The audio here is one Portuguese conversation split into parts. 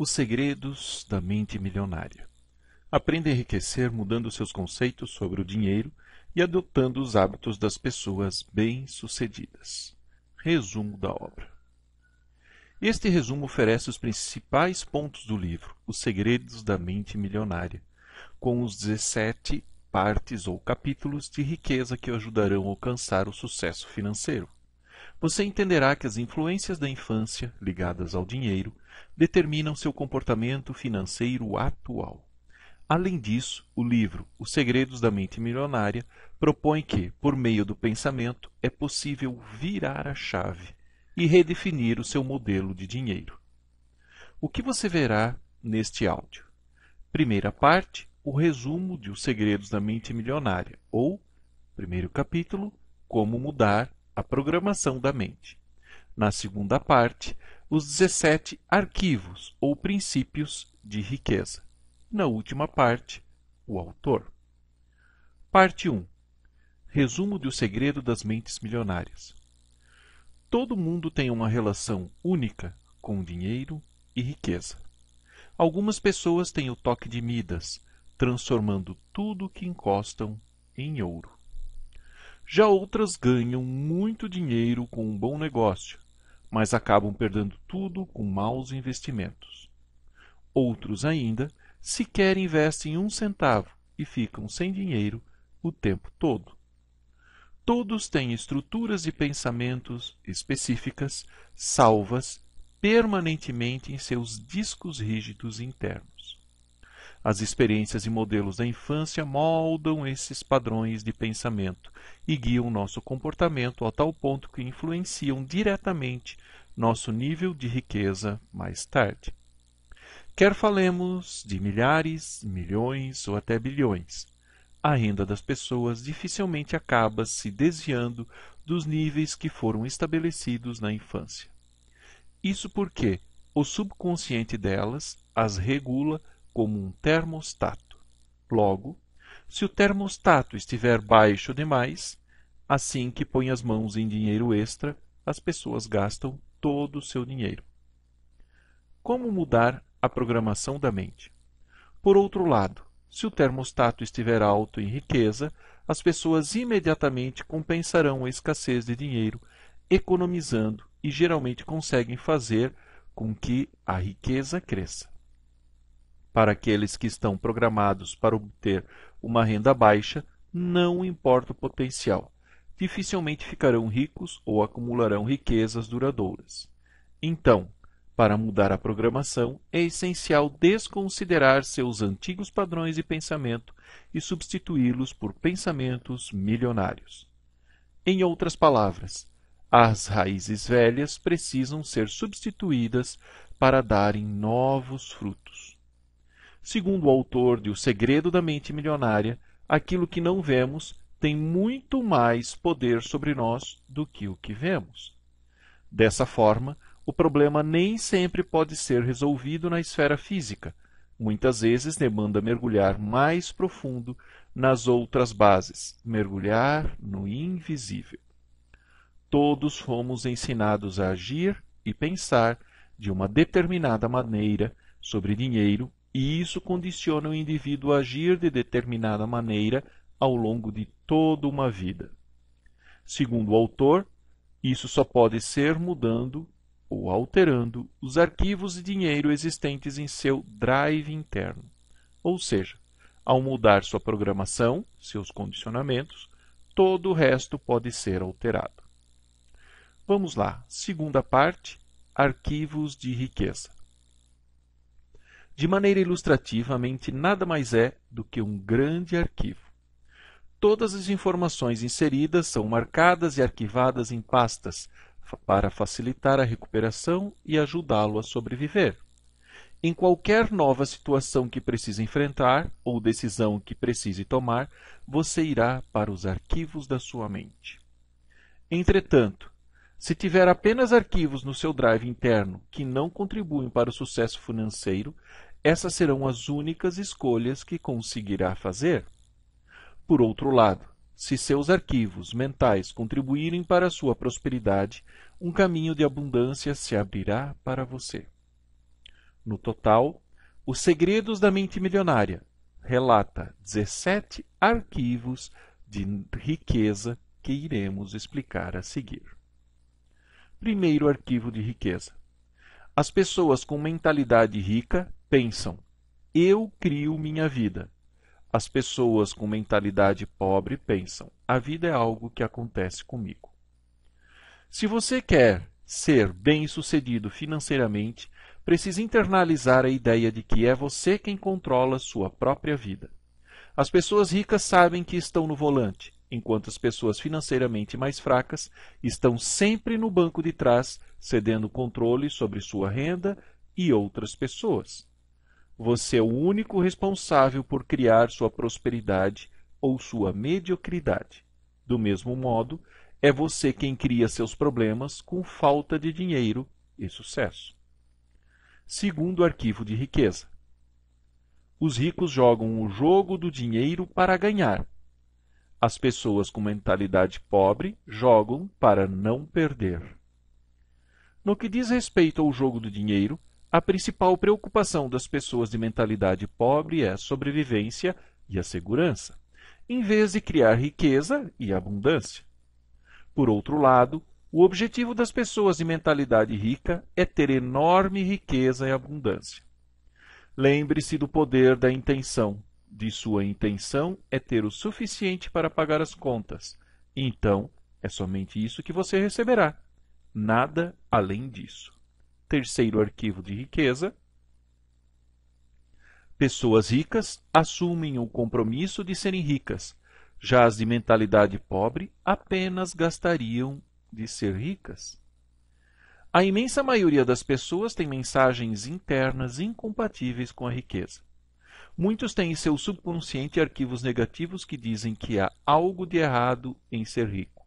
Os segredos da mente milionária. Aprenda a enriquecer mudando seus conceitos sobre o dinheiro e adotando os hábitos das pessoas bem-sucedidas. Resumo da obra. Este resumo oferece os principais pontos do livro, Os Segredos da Mente Milionária, com os 17 partes ou capítulos de riqueza que o ajudarão a alcançar o sucesso financeiro você entenderá que as influências da infância, ligadas ao dinheiro, determinam seu comportamento financeiro atual. Além disso, o livro Os Segredos da Mente Milionária propõe que, por meio do pensamento, é possível virar a chave e redefinir o seu modelo de dinheiro. O que você verá neste áudio? Primeira parte, o resumo de Os Segredos da Mente Milionária, ou, primeiro capítulo, Como Mudar a programação da mente. Na segunda parte, os 17 arquivos ou princípios de riqueza. Na última parte, o autor. Parte 1. Resumo do segredo das mentes milionárias. Todo mundo tem uma relação única com dinheiro e riqueza. Algumas pessoas têm o toque de Midas, transformando tudo que encostam em ouro. Já outras ganham muito dinheiro com um bom negócio, mas acabam perdendo tudo com maus investimentos. Outros ainda sequer investem um centavo e ficam sem dinheiro o tempo todo. Todos têm estruturas de pensamentos específicas salvas permanentemente em seus discos rígidos internos. As experiências e modelos da infância moldam esses padrões de pensamento e guiam nosso comportamento a tal ponto que influenciam diretamente nosso nível de riqueza mais tarde. Quer falemos de milhares, milhões ou até bilhões, a renda das pessoas dificilmente acaba se desviando dos níveis que foram estabelecidos na infância. Isso porque o subconsciente delas as regula como um termostato. Logo, se o termostato estiver baixo demais, assim que põe as mãos em dinheiro extra, as pessoas gastam todo o seu dinheiro. Como mudar a programação da mente? Por outro lado, se o termostato estiver alto em riqueza, as pessoas imediatamente compensarão a escassez de dinheiro, economizando e geralmente conseguem fazer com que a riqueza cresça. Para aqueles que estão programados para obter uma renda baixa, não importa o potencial, dificilmente ficarão ricos ou acumularão riquezas duradouras. Então, para mudar a programação, é essencial desconsiderar seus antigos padrões de pensamento e substituí-los por pensamentos milionários. Em outras palavras, as raízes velhas precisam ser substituídas para darem novos frutos. Segundo o autor de O Segredo da Mente Milionária, aquilo que não vemos tem muito mais poder sobre nós do que o que vemos. Dessa forma, o problema nem sempre pode ser resolvido na esfera física. Muitas vezes demanda mergulhar mais profundo nas outras bases, mergulhar no invisível. Todos fomos ensinados a agir e pensar de uma determinada maneira sobre dinheiro, e isso condiciona o indivíduo a agir de determinada maneira ao longo de toda uma vida. Segundo o autor, isso só pode ser mudando ou alterando os arquivos de dinheiro existentes em seu drive interno. Ou seja, ao mudar sua programação, seus condicionamentos, todo o resto pode ser alterado. Vamos lá, segunda parte: arquivos de riqueza de maneira ilustrativa, a mente nada mais é do que um grande arquivo. Todas as informações inseridas são marcadas e arquivadas em pastas para facilitar a recuperação e ajudá-lo a sobreviver. Em qualquer nova situação que precise enfrentar ou decisão que precise tomar, você irá para os arquivos da sua mente. Entretanto, se tiver apenas arquivos no seu drive interno que não contribuem para o sucesso financeiro, essas serão as únicas escolhas que conseguirá fazer. Por outro lado, se seus arquivos mentais contribuírem para sua prosperidade, um caminho de abundância se abrirá para você. No total, Os Segredos da Mente Milionária relata 17 arquivos de riqueza que iremos explicar a seguir. Primeiro arquivo de riqueza. As pessoas com mentalidade rica pensam: eu crio minha vida. As pessoas com mentalidade pobre pensam: a vida é algo que acontece comigo. Se você quer ser bem-sucedido financeiramente, precisa internalizar a ideia de que é você quem controla sua própria vida. As pessoas ricas sabem que estão no volante, enquanto as pessoas financeiramente mais fracas estão sempre no banco de trás, cedendo controle sobre sua renda e outras pessoas. Você é o único responsável por criar sua prosperidade ou sua mediocridade. Do mesmo modo, é você quem cria seus problemas com falta de dinheiro e sucesso. Segundo arquivo de riqueza. Os ricos jogam o jogo do dinheiro para ganhar. As pessoas com mentalidade pobre jogam para não perder. No que diz respeito ao jogo do dinheiro, a principal preocupação das pessoas de mentalidade pobre é a sobrevivência e a segurança, em vez de criar riqueza e abundância. Por outro lado, o objetivo das pessoas de mentalidade rica é ter enorme riqueza e abundância. Lembre-se do poder da intenção. De sua intenção é ter o suficiente para pagar as contas. Então, é somente isso que você receberá. Nada além disso terceiro arquivo de riqueza, pessoas ricas assumem o compromisso de serem ricas, já as de mentalidade pobre apenas gastariam de ser ricas. A imensa maioria das pessoas tem mensagens internas incompatíveis com a riqueza. Muitos têm em seu subconsciente arquivos negativos que dizem que há algo de errado em ser rico.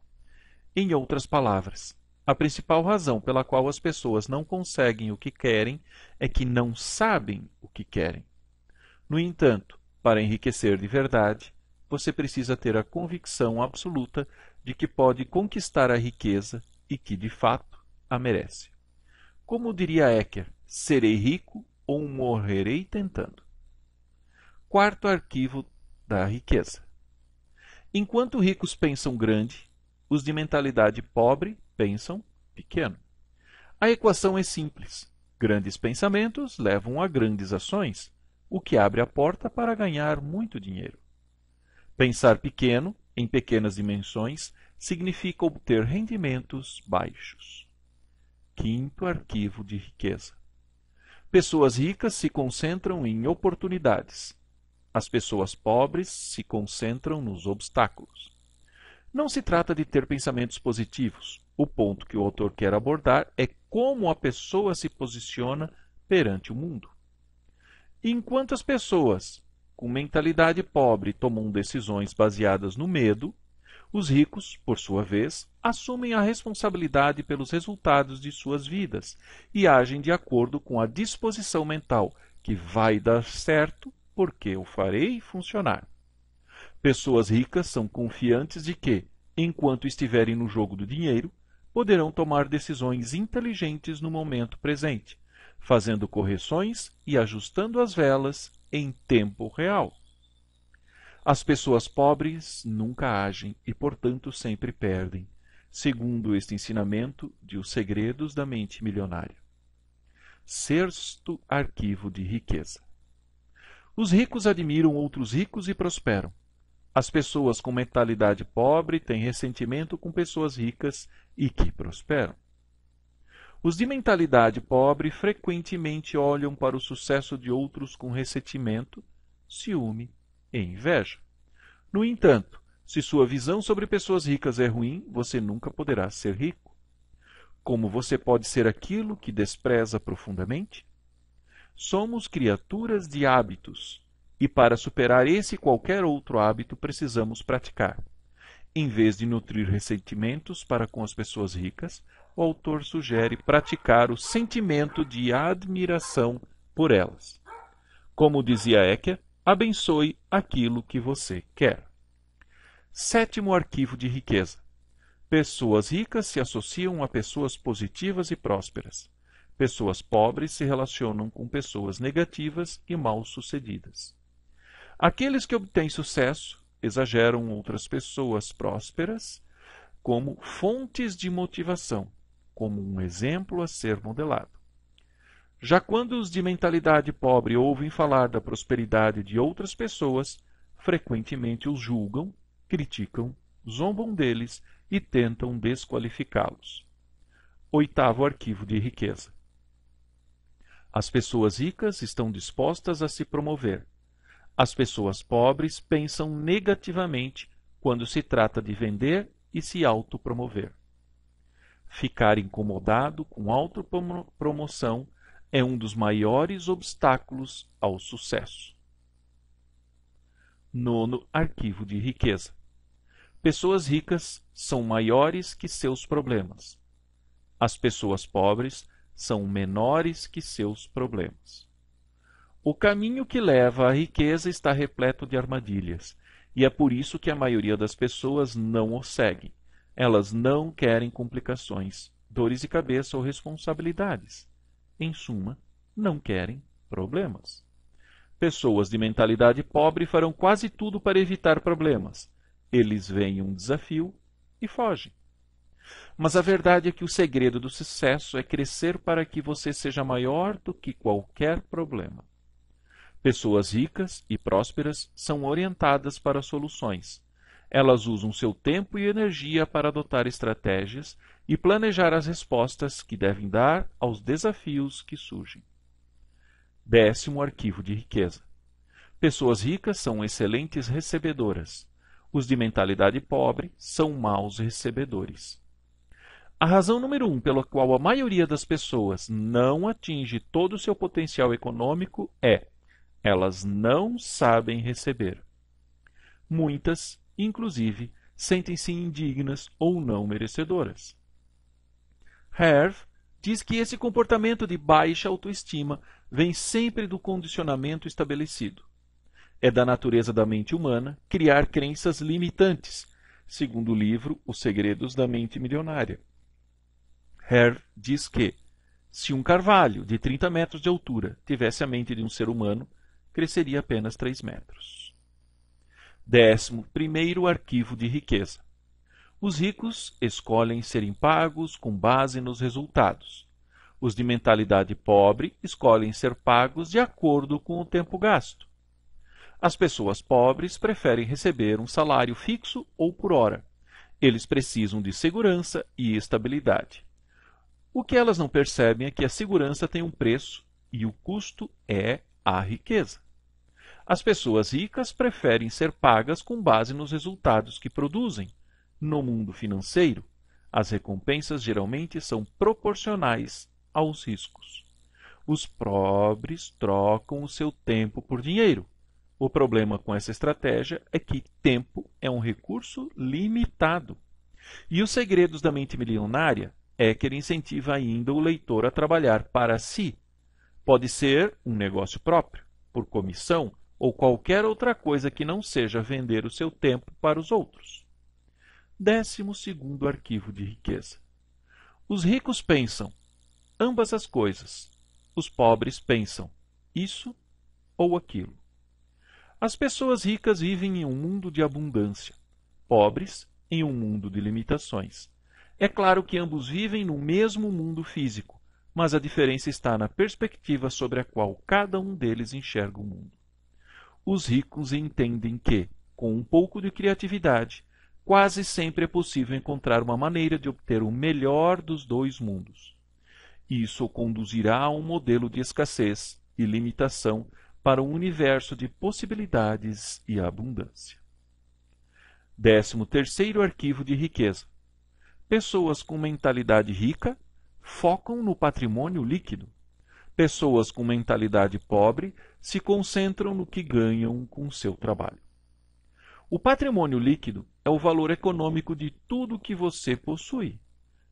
Em outras palavras, a principal razão pela qual as pessoas não conseguem o que querem é que não sabem o que querem. No entanto, para enriquecer de verdade, você precisa ter a convicção absoluta de que pode conquistar a riqueza e que, de fato, a merece. Como diria Ecker, serei rico ou morrerei tentando. Quarto arquivo da riqueza. Enquanto ricos pensam grande, os de mentalidade pobre pensam pequeno. A equação é simples. Grandes pensamentos levam a grandes ações, o que abre a porta para ganhar muito dinheiro. Pensar pequeno, em pequenas dimensões, significa obter rendimentos baixos. Quinto arquivo de riqueza. Pessoas ricas se concentram em oportunidades. As pessoas pobres se concentram nos obstáculos. Não se trata de ter pensamentos positivos, o ponto que o autor quer abordar é como a pessoa se posiciona perante o mundo. Enquanto as pessoas com mentalidade pobre tomam decisões baseadas no medo, os ricos, por sua vez, assumem a responsabilidade pelos resultados de suas vidas e agem de acordo com a disposição mental que vai dar certo porque eu farei funcionar. Pessoas ricas são confiantes de que, enquanto estiverem no jogo do dinheiro, poderão tomar decisões inteligentes no momento presente, fazendo correções e ajustando as velas em tempo real. As pessoas pobres nunca agem e, portanto, sempre perdem, segundo este ensinamento de Os Segredos da Mente Milionária. Sexto arquivo de riqueza. Os ricos admiram outros ricos e prosperam. As pessoas com mentalidade pobre têm ressentimento com pessoas ricas e que prosperam. Os de mentalidade pobre frequentemente olham para o sucesso de outros com ressentimento, ciúme e inveja. No entanto, se sua visão sobre pessoas ricas é ruim, você nunca poderá ser rico. Como você pode ser aquilo que despreza profundamente? Somos criaturas de hábitos e para superar esse e qualquer outro hábito, precisamos praticar. Em vez de nutrir ressentimentos para com as pessoas ricas, o autor sugere praticar o sentimento de admiração por elas. Como dizia Ecker, abençoe aquilo que você quer. Sétimo arquivo de riqueza. Pessoas ricas se associam a pessoas positivas e prósperas. Pessoas pobres se relacionam com pessoas negativas e mal-sucedidas. Aqueles que obtêm sucesso exageram outras pessoas prósperas como fontes de motivação, como um exemplo a ser modelado. Já quando os de mentalidade pobre ouvem falar da prosperidade de outras pessoas, frequentemente os julgam, criticam, zombam deles e tentam desqualificá-los. Oitavo arquivo de riqueza. As pessoas ricas estão dispostas a se promover, as pessoas pobres pensam negativamente quando se trata de vender e se autopromover. Ficar incomodado com autopromoção é um dos maiores obstáculos ao sucesso. Nono arquivo de riqueza. Pessoas ricas são maiores que seus problemas. As pessoas pobres são menores que seus problemas. O caminho que leva à riqueza está repleto de armadilhas, e é por isso que a maioria das pessoas não o segue. Elas não querem complicações, dores de cabeça ou responsabilidades. Em suma, não querem problemas. Pessoas de mentalidade pobre farão quase tudo para evitar problemas. Eles veem um desafio e fogem. Mas a verdade é que o segredo do sucesso é crescer para que você seja maior do que qualquer problema. Pessoas ricas e prósperas são orientadas para soluções. Elas usam seu tempo e energia para adotar estratégias e planejar as respostas que devem dar aos desafios que surgem. Décimo arquivo de riqueza. Pessoas ricas são excelentes recebedoras. Os de mentalidade pobre são maus recebedores. A razão número um pela qual a maioria das pessoas não atinge todo o seu potencial econômico é elas não sabem receber. Muitas, inclusive, sentem-se indignas ou não merecedoras. Herve diz que esse comportamento de baixa autoestima vem sempre do condicionamento estabelecido. É da natureza da mente humana criar crenças limitantes, segundo o livro Os Segredos da Mente Milionária. Herve diz que, se um carvalho de 30 metros de altura tivesse a mente de um ser humano, cresceria apenas 3 metros. Décimo primeiro arquivo de riqueza. Os ricos escolhem serem pagos com base nos resultados. Os de mentalidade pobre escolhem ser pagos de acordo com o tempo gasto. As pessoas pobres preferem receber um salário fixo ou por hora. Eles precisam de segurança e estabilidade. O que elas não percebem é que a segurança tem um preço e o custo é à riqueza. As pessoas ricas preferem ser pagas com base nos resultados que produzem. No mundo financeiro, as recompensas geralmente são proporcionais aos riscos. Os pobres trocam o seu tempo por dinheiro. O problema com essa estratégia é que tempo é um recurso limitado. E os segredos da mente milionária é que ele incentiva ainda o leitor a trabalhar para si, Pode ser um negócio próprio, por comissão ou qualquer outra coisa que não seja vender o seu tempo para os outros. Décimo segundo arquivo de riqueza. Os ricos pensam ambas as coisas. Os pobres pensam isso ou aquilo. As pessoas ricas vivem em um mundo de abundância, pobres em um mundo de limitações. É claro que ambos vivem no mesmo mundo físico, mas a diferença está na perspectiva sobre a qual cada um deles enxerga o mundo. Os ricos entendem que, com um pouco de criatividade, quase sempre é possível encontrar uma maneira de obter o melhor dos dois mundos. Isso conduzirá a um modelo de escassez e limitação para um universo de possibilidades e abundância. 13 terceiro arquivo de riqueza. Pessoas com mentalidade rica focam no patrimônio líquido. Pessoas com mentalidade pobre se concentram no que ganham com seu trabalho. O patrimônio líquido é o valor econômico de tudo que você possui.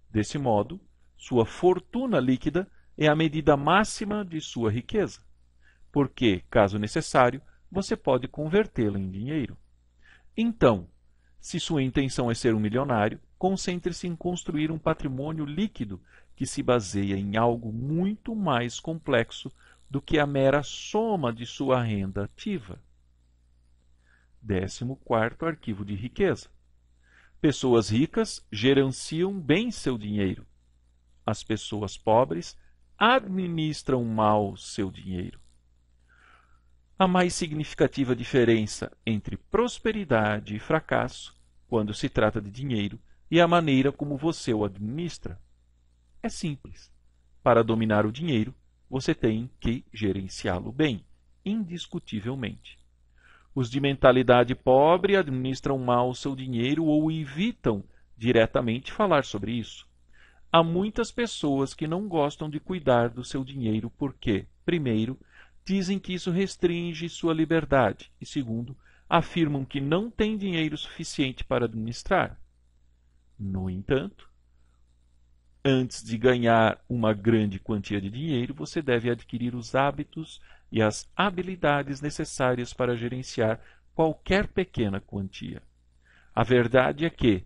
Desse modo, sua fortuna líquida é a medida máxima de sua riqueza, porque, caso necessário, você pode convertê-la em dinheiro. Então, se sua intenção é ser um milionário, concentre-se em construir um patrimônio líquido que se baseia em algo muito mais complexo do que a mera soma de sua renda ativa. 14 Arquivo de riqueza. Pessoas ricas gerenciam bem seu dinheiro. As pessoas pobres administram mal seu dinheiro. A mais significativa diferença entre prosperidade e fracasso, quando se trata de dinheiro, e a maneira como você o administra. É simples. Para dominar o dinheiro, você tem que gerenciá-lo bem, indiscutivelmente. Os de mentalidade pobre administram mal seu dinheiro ou evitam diretamente falar sobre isso. Há muitas pessoas que não gostam de cuidar do seu dinheiro porque, primeiro, dizem que isso restringe sua liberdade e, segundo, afirmam que não têm dinheiro suficiente para administrar. No entanto, antes de ganhar uma grande quantia de dinheiro, você deve adquirir os hábitos e as habilidades necessárias para gerenciar qualquer pequena quantia. A verdade é que,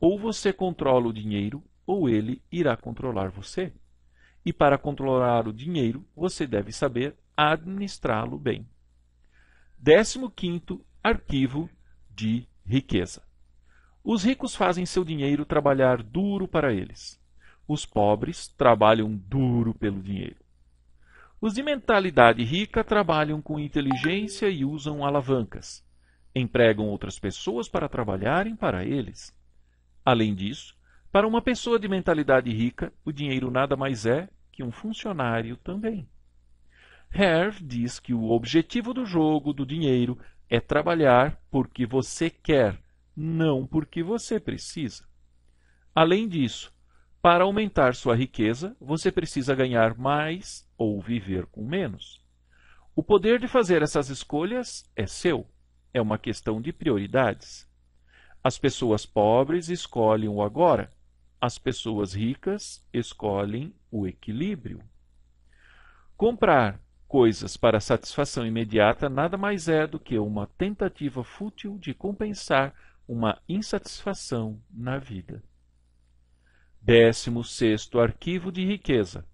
ou você controla o dinheiro, ou ele irá controlar você. E para controlar o dinheiro, você deve saber administrá-lo bem. 15 Arquivo de Riqueza. Os ricos fazem seu dinheiro trabalhar duro para eles. Os pobres trabalham duro pelo dinheiro. Os de mentalidade rica trabalham com inteligência e usam alavancas. Empregam outras pessoas para trabalharem para eles. Além disso, para uma pessoa de mentalidade rica, o dinheiro nada mais é que um funcionário também. Herve diz que o objetivo do jogo do dinheiro é trabalhar porque você quer não porque você precisa. Além disso, para aumentar sua riqueza, você precisa ganhar mais ou viver com menos. O poder de fazer essas escolhas é seu. É uma questão de prioridades. As pessoas pobres escolhem o agora. As pessoas ricas escolhem o equilíbrio. Comprar coisas para satisfação imediata nada mais é do que uma tentativa fútil de compensar uma insatisfação na vida. 16 Arquivo de Riqueza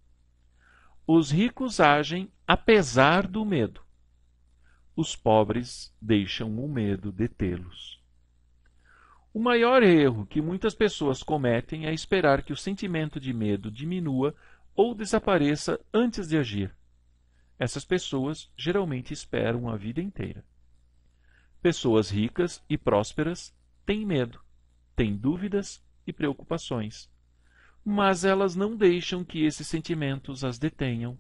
Os ricos agem apesar do medo. Os pobres deixam o medo detê-los. O maior erro que muitas pessoas cometem é esperar que o sentimento de medo diminua ou desapareça antes de agir. Essas pessoas geralmente esperam a vida inteira. Pessoas ricas e prósperas tem medo, tem dúvidas e preocupações. Mas elas não deixam que esses sentimentos as detenham.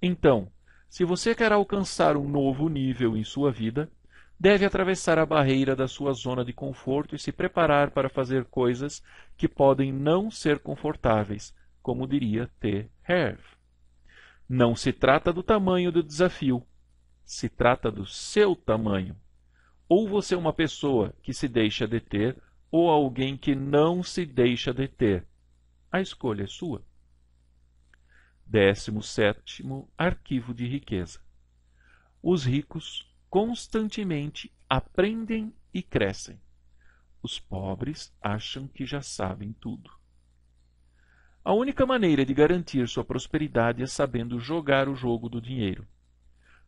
Então, se você quer alcançar um novo nível em sua vida, deve atravessar a barreira da sua zona de conforto e se preparar para fazer coisas que podem não ser confortáveis, como diria T. Herve. Não se trata do tamanho do desafio, se trata do seu tamanho. Ou você é uma pessoa que se deixa deter, ou alguém que não se deixa deter. A escolha é sua. 17 Arquivo de Riqueza Os ricos constantemente aprendem e crescem. Os pobres acham que já sabem tudo. A única maneira de garantir sua prosperidade é sabendo jogar o jogo do dinheiro.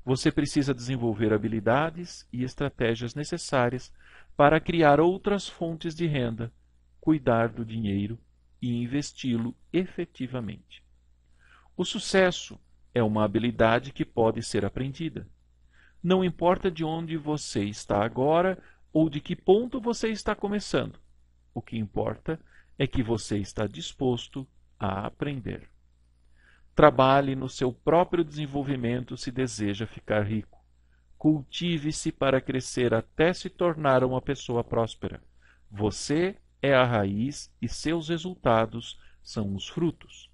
Você precisa desenvolver habilidades e estratégias necessárias para criar outras fontes de renda, cuidar do dinheiro e investi-lo efetivamente. O sucesso é uma habilidade que pode ser aprendida. Não importa de onde você está agora ou de que ponto você está começando. O que importa é que você está disposto a aprender. Trabalhe no seu próprio desenvolvimento se deseja ficar rico. Cultive-se para crescer até se tornar uma pessoa próspera. Você é a raiz e seus resultados são os frutos.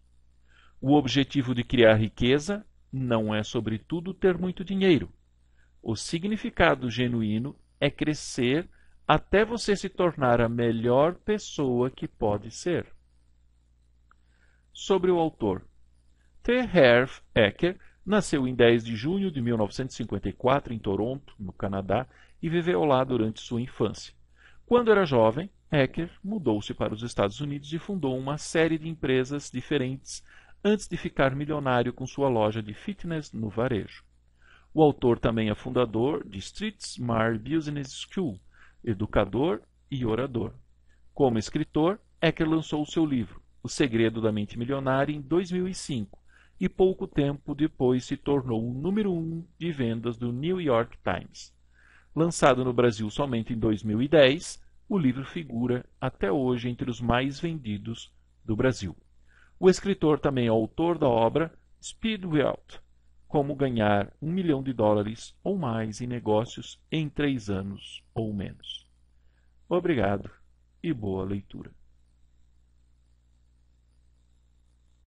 O objetivo de criar riqueza não é, sobretudo, ter muito dinheiro. O significado genuíno é crescer até você se tornar a melhor pessoa que pode ser. Sobre o autor. T. Herf Ecker nasceu em 10 de junho de 1954 em Toronto, no Canadá, e viveu lá durante sua infância. Quando era jovem, Ecker mudou-se para os Estados Unidos e fundou uma série de empresas diferentes antes de ficar milionário com sua loja de fitness no varejo. O autor também é fundador de Street Smart Business School, educador e orador. Como escritor, Ecker lançou o seu livro, O Segredo da Mente Milionária, em 2005, e pouco tempo depois se tornou o número um de vendas do New York Times. Lançado no Brasil somente em 2010, o livro figura até hoje entre os mais vendidos do Brasil. O escritor também é autor da obra Speed Wealth, como ganhar um milhão de dólares ou mais em negócios em três anos ou menos. Obrigado e boa leitura.